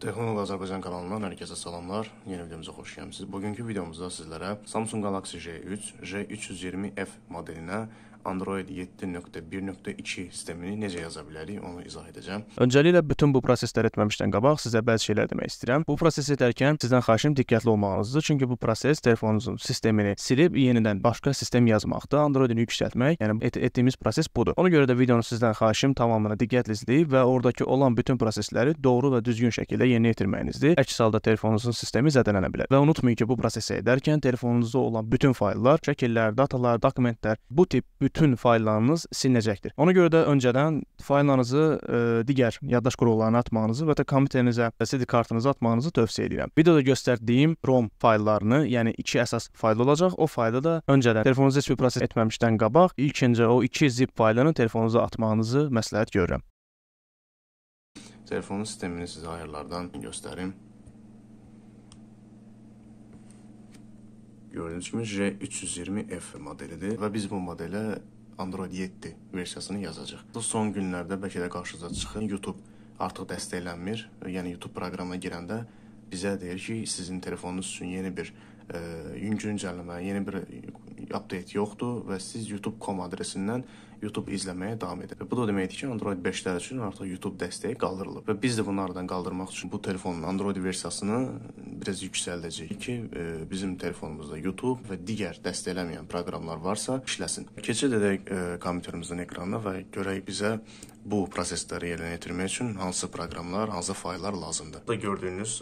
Texnolog Azərbaycan kanalından hər kəsə salamlar. Yeni videomuza xoş gəlmisiniz. Bugünkü videomuzda sizlərə Samsung Galaxy J3, J320F modelinə Android 7.1.2 sistemini necə yaza bilərik, onu izah edəcəm. Öncəliklə bütün bu prosesləri etməmişdən qabaq sizə bəzi şeylər demək istəyirəm. Bu prosesi edərkən sizdən xahişim diqqətli olmağınızdır, çünki bu proses telefonunuzun sistemini silib yenidən başqa sistem yazmaqdır, Android-ini yüksəltmək, yəni et etdiyimiz proses budur. Ona görə də videonu sizdən xahişim tamamını diqqətli izləyib və ordakı olan bütün prosesləri doğru və düzgün şəkildə yerinə yetirməyinizdir. Əks halda telefonunuzun sistemi zədələnə bilər. Və unutmayın ki, bu prosesi edərkən telefonunuzda olan bütün fayllar, şəkillər, datalar, dokumentlər, bu tip bütün bütün fayllarınız silinəcəkdir. Ona görə də öncədən fayllarınızı ə, e, digər yaddaş qurğularına atmağınızı və də kompüterinizə e, SD kartınızı atmağınızı tövsiyə edirəm. Videoda göstərdiyim ROM fayllarını, yəni iki əsas fayl olacaq. O faylda da öncədən telefonunuza heç bir proses etməmişdən qabaq ilkincə o iki zip faylını telefonunuza atmağınızı məsləhət görürəm. Telefonun sistemini sizə ayarlardan göstərim. Gördüyünüz kimi J320F modelidir və biz bu modelə Android 7 versiyasını yazacaq. Son günlərdə bəlkə də qarşınıza çıxır YouTube artıq dəstəklənmir. Yəni YouTube proqramına girəndə bizə deyir ki, sizin telefonunuz üçün yeni bir e, güncəlləmə, yeni bir update yoxdur və siz youtube.com adresindən YouTube izləməyə davam edir. Və bu da deməkdir ki, Android 5-lər üçün artıq YouTube dəstəyi qaldırılıb və biz də bunu aradan qaldırmaq üçün bu telefonun Android versiyasını biraz yüksəldəcəyik ki, e, bizim telefonumuzda YouTube və digər dəstəkləməyən proqramlar varsa işləsin. Keçid edək e, kompüterimizin ekranına və görək bizə bu prosesləri yerinə yetirmək üçün hansı proqramlar, hansı fayllar lazımdır. Burada gördüyünüz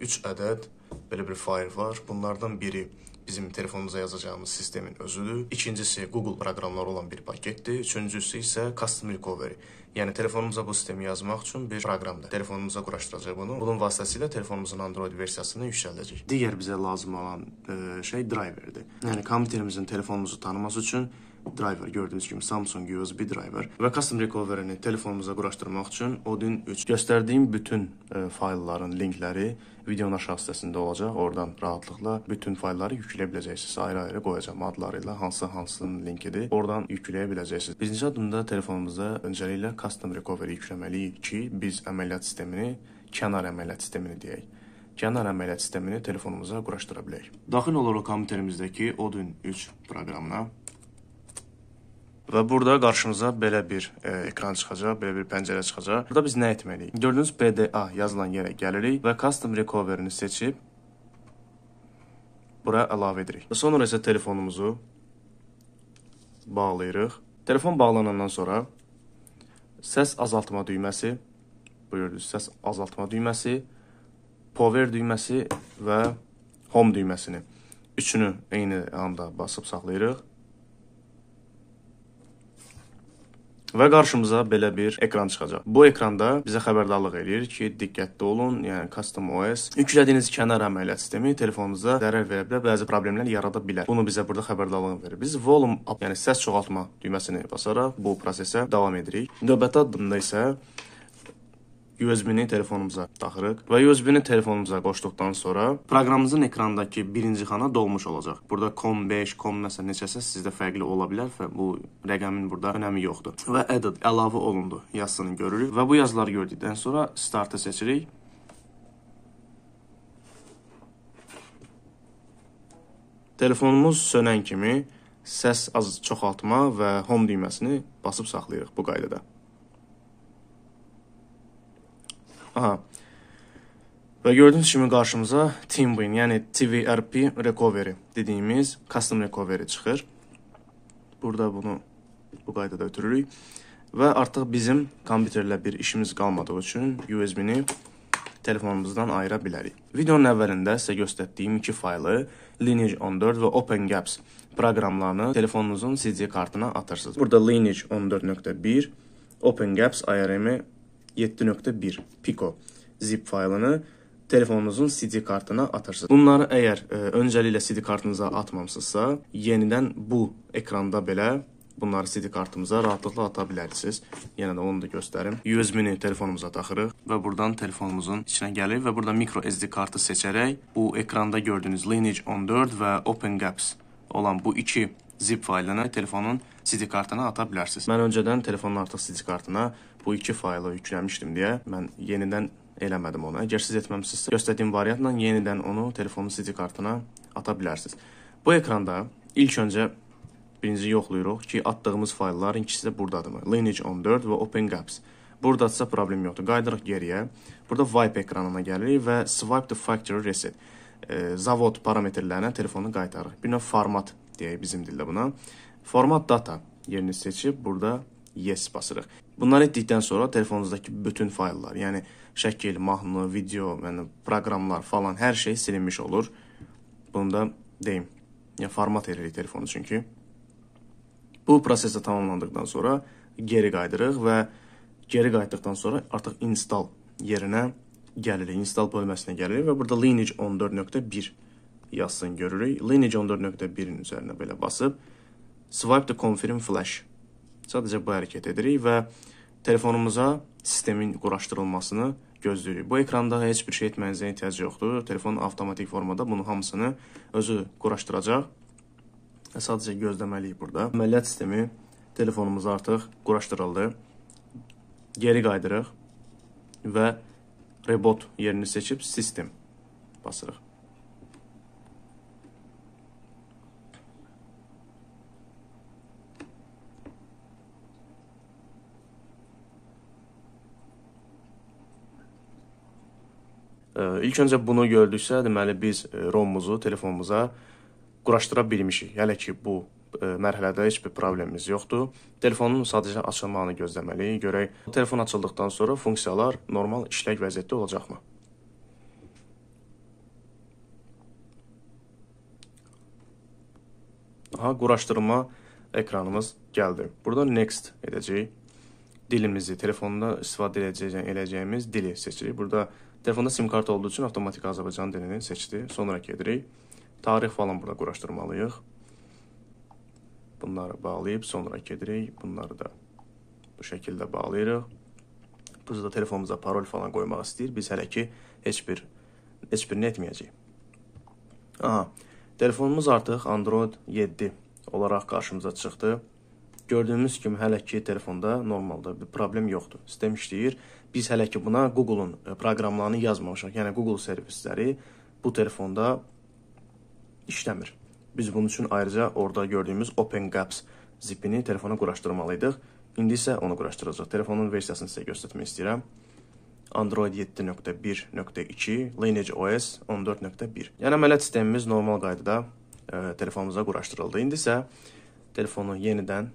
3 e, ədəd belə bir fayl var. Bunlardan biri bizim telefonumuza yazacağımız sistemin özüdür. İkincisi Google proqramları olan bir paketdir. Üçüncüsü isə Custom Recovery. Yəni telefonumuza bu sistemi yazmaq üçün bir proqramdır. Telefonumuza quraşdıracağıq bunu. Bunun vasitəsilə telefonumuzun Android versiyasını yüksəldəcəyik. Digər bizə lazım olan ə, e, şey driverdir. Yəni kompüterimizin telefonumuzu tanıması üçün driver gördüyünüz kimi Samsung USB driver və custom recovery-ni telefonumuza quraşdırmaq üçün Odin 3 göstərdiyim bütün ə, e, faylların linkləri videonun aşağı hissəsində olacaq. Oradan rahatlıqla bütün faylları yükləyə biləcəksiniz. Ayrı-ayrı qoyacağam adları ilə hansı hansının linkidir. Oradan yükləyə biləcəksiniz. Birinci addımda telefonumuza öncəliklə custom recovery yükləməliyik ki, biz əməliyyat sistemini kənar əməliyyat sistemini deyək kənar əməliyyat sistemini telefonumuza quraşdıra bilək. Daxil oluruq kompüterimizdəki Odin 3 proqramına. Və burada qarşımıza belə bir e, ekran çıxacaq, belə bir pəncərə çıxacaq. Burada biz nə etməliyik? Gördüyünüz PDA yazılan yerə gəlirik və custom recovery-ni seçib bura əlavə edirik. Və sonra isə telefonumuzu bağlayırıq. Telefon bağlanandan sonra səs azaltma düyməsi, buyurdunuz, səs azaltma düyməsi, power düyməsi və home düyməsini üçünü eyni anda basıb saxlayırıq. Və qarşımıza belə bir ekran çıxacaq. Bu ekranda bizə xəbərdarlıq eləyir ki, diqqətli olun, yəni Custom OS yüklədiyiniz kənar əməliyyat sistemi telefonunuza zərər verə bilər, bəzi problemlər yarada bilər. Bunu bizə burada xəbərdarlıq verir. Biz volume up, yəni səs çoxaltma düyməsini basaraq bu prosesə davam edirik. Növbəti addımda isə USB-ni telefonumuza taxırıq və USB-ni telefonumuza qoşduqdan sonra proqramımızın ekrandakı birinci xana dolmuş olacaq. Burada COM 5, COM nəsə neçəsə sizdə fərqli ola bilər və bu rəqəmin burada önəmi yoxdur. Və added əlavə olundu yazısını görürük və bu yazıları gördükdən sonra startı seçirik. Telefonumuz sönən kimi səs az çoxaltma və home düyməsini basıb saxlayırıq bu qaydada. Aha. Və gördüyünüz kimi qarşımıza Timwin, yəni TVRP recovery dediyimiz custom recovery çıxır. Burada bunu bu qaydada ötürürük və artıq bizim kompüterlə bir işimiz qalmadığı üçün USB-ni telefonumuzdan ayıra bilərik. Videonun əvvəlində sizə göstərdiyim iki faylı Lineage 14 və OpenGAPS proqramlarını telefonunuzun CD kartına atırsınız. Burada Lineage 14.1, OpenGAPS IRM 7.1 Pico zip faylını telefonunuzun CD kartına atarsınız. Bunları əgər ə, e, öncəliklə CD kartınıza atmamısınızsa, yenidən bu ekranda belə bunları CD kartımıza rahatlıqla ata bilərsiniz. Yenə də onu da göstərim. USB-ni telefonumuza taxırıq və buradan telefonumuzun içinə gəlir və burada micro SD kartı seçərək bu ekranda gördüyünüz Lineage 14 və OpenGAPS olan bu iki zip faylını telefonun CD kartına ata bilərsiniz. Mən öncədən telefonun artıq CD kartına bu iki faylı yükləmişdim deyə mən yenidən eləmədim onu. Əgər siz etməmisinizsə, göstərdiyim variantla yenidən onu telefonun CD kartına ata bilərsiniz. Bu ekranda ilk öncə birinci yoxlayırıq ki, atdığımız faylların ikisi də burdadırmı? Lineage 14 və OpenGAPS. Burdadirsə problem yoxdur. Qayıdırıq geriyə. Burada wipe ekranına gəlirik və swipe to factory reset. E, zavod parametrlərinə telefonu qaytarırıq. Bir növ format deyək bizim dildə buna. Format data yerini seçib burada yes basırıq. Bunları etdikdən sonra telefonunuzdakı bütün fayllar, yəni şəkil, mahnı, video, yəni proqramlar falan hər şey silinmiş olur. Bunu da deyim. Ya format edirik telefonu çünki. Bu proses də tamamlandıqdan sonra geri qayıdırıq və geri qayıtdıqdan sonra artıq install yerinə gəlirik. Install bölməsinə gəlirik və burada lineage 14.1 yazsın görürük. Lineage 14.1-in üzərinə belə basıb swipe to confirm flash Sadəcə bu hərəkət edirik və telefonumuza sistemin quraşdırılmasını gözləyirik. Bu ekranda heç bir şey etməyinizə ehtiyac yoxdur. Telefon avtomatik formada bunu hamısını özü quraşdıracaq. Sadəcə gözləməliyik burada. Əməliyyat sistemi telefonumuz artıq quraşdırıldı. Geri qayıdırıq və rebot yerini seçib sistem basırıq. İlk öncə bunu gördüksə, deməli biz e, ROM-umuzu telefonumuza quraşdıra bilmişik. Hələ ki bu e, mərhələdə heç bir problemimiz yoxdur. Telefonun sadəcə açılmağını gözləməliyik. Görək telefon açıldıqdan sonra funksiyalar normal işlək vəziyyətdə olacaqmı? Aha, quraşdırma ekranımız gəldi. Burada next edəcəyik dilimizi, telefonda istifadə edəcəyimiz, eləyəcəyimiz dili seçirik. Burada telefonda sim kart olduğu üçün avtomatik Azərbaycan dilini seçdi. Sonra gedirik. Tarix falan burada quraşdırmalıyıq. Bunları bağlayıb sonra gedirik. Bunları da bu şəkildə bağlayırıq. Burada da telefonumuza parol falan qoymaq istəyir. Biz hələ ki heç bir heç birini etməyəcəyik. Aha. Telefonumuz artıq Android 7 olaraq qarşımıza çıxdı. Gördüyümüz kimi hələ ki telefonda normaldır, bir problem yoxdur. Sistem işləyir. Biz hələ ki buna Google-un e, proqramlarını yazmamışıq. Yəni Google servisləri bu telefonda işləmir. Biz bunun üçün ayrıca orada gördüyümüz OpenGAPS zipini telefona quraşdırmalıydıq. İndi isə onu quraşdıracağıq. Telefonun versiyasını sizə göstərmək istəyirəm. Android 7.1.2, Lineage OS 14.1. Yəni əməliyyat sistemimiz normal qaydada ə, e, telefonumuza quraşdırıldı. İndi isə telefonu yenidən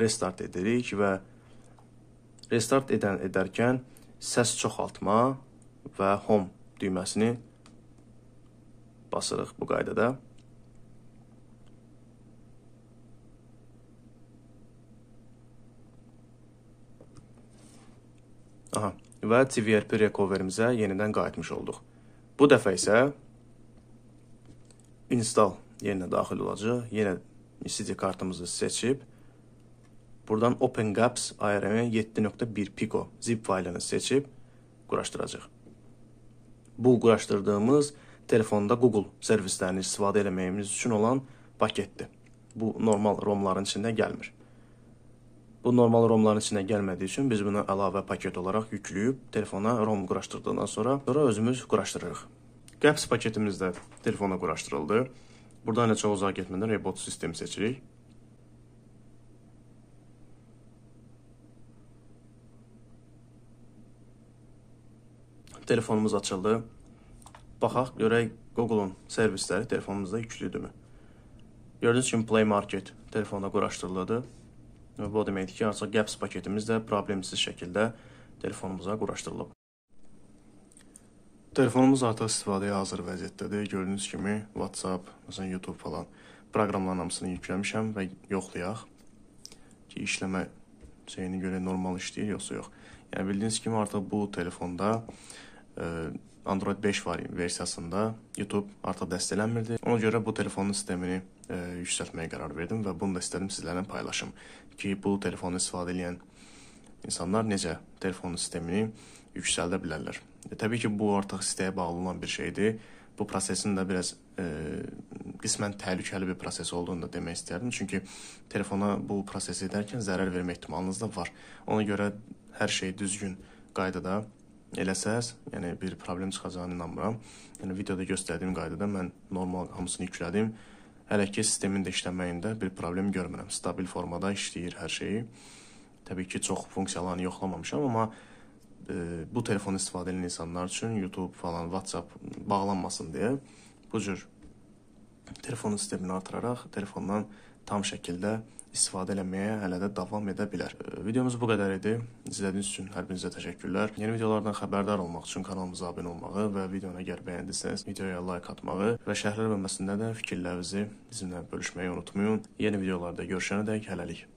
restart edirik və restart edən edərkən səs çoxaltma və home düyməsini basırıq bu qaydada. Aha, və TVRP recoverimizə yenidən qayıtmış olduq. Bu dəfə isə install yerinə daxil olacaq. Yenə CD kartımızı seçib Buradan OpenGAPS ARM 7.1 Pico zip faylını seçib quraşdıracaq. Bu quraşdırdığımız telefonda Google servislərini istifadə etməyimiz üçün olan paketdir. Bu normal ROM-ların içində gəlmir. Bu normal ROM-ların içində gəlmədiyi üçün biz bunu əlavə paket olaraq yükləyib telefona ROM quraşdırdıqdan sonra sonra özümüz quraşdırırıq. QAPS paketimiz də telefona quraşdırıldı. Buradan elə çox uzaq getmədən Rebot sistemi seçirik. telefonumuz açıldı. Baxaq, görək Google-un servisləri telefonumuzda yüklüdürmü? Gördüyünüz kimi Play Market telefonda quraşdırılıdır. Və bu deməkdir ki, artıq Gaps paketimiz də problemsiz şəkildə telefonumuza quraşdırılıb. Telefonumuz artıq istifadəyə hazır vəziyyətdədir. Gördüyünüz kimi WhatsApp, məsələn YouTube falan proqramların hamısını yükləmişəm və yoxlayaq ki, işləmə şeyini görə normal işləyir yoxsa yox. Yəni bildiyiniz kimi artıq bu telefonda Android 5 var versiyasında YouTube artıq dəstəklənmirdi. Ona görə bu telefonun sistemini ə, e, yüksəltməyə qərar verdim və bunu da istədim sizlərlə paylaşım ki, bu telefonu istifadə edən insanlar necə telefonun sistemini yüksəldə bilərlər. E, təbii ki, bu artıq istəyə bağlı olan bir şeydir. Bu prosesin də biraz e, qismən təhlükəli bir proses olduğunu da demək istərdim. Çünki telefona bu prosesi edərkən zərər vermə ehtimalınız da var. Ona görə hər şey düzgün qaydada eləsəz, yəni bir problem çıxacağına inanmıram. Yəni videoda göstərdiyim qaydada mən normal hamısını yüklədim. Hələ ki sistemin də işləməyində bir problem görmürəm. Stabil formada işləyir hər şeyi. Təbii ki, çox funksiyalarını yoxlamamışam, amma e, bu telefonu istifadə edən insanlar üçün YouTube falan, WhatsApp bağlanmasın deyə bu cür telefon sistemini artıraraq telefondan tam şəkildə istifadə eləməyə hələ də davam edə bilər. Videomuz bu qədər idi. İzlədiyiniz üçün hər birinizə təşəkkürlər. Yeni videolardan xəbərdar olmaq üçün kanalımıza abunə olmağı və videonu əgər bəyəndisəniz, videoya like atmağı və şərhlər bölməsində də fikirlərinizi bizimlə bölüşməyi unutmayın. Yeni videolarda görüşənədək hələlik.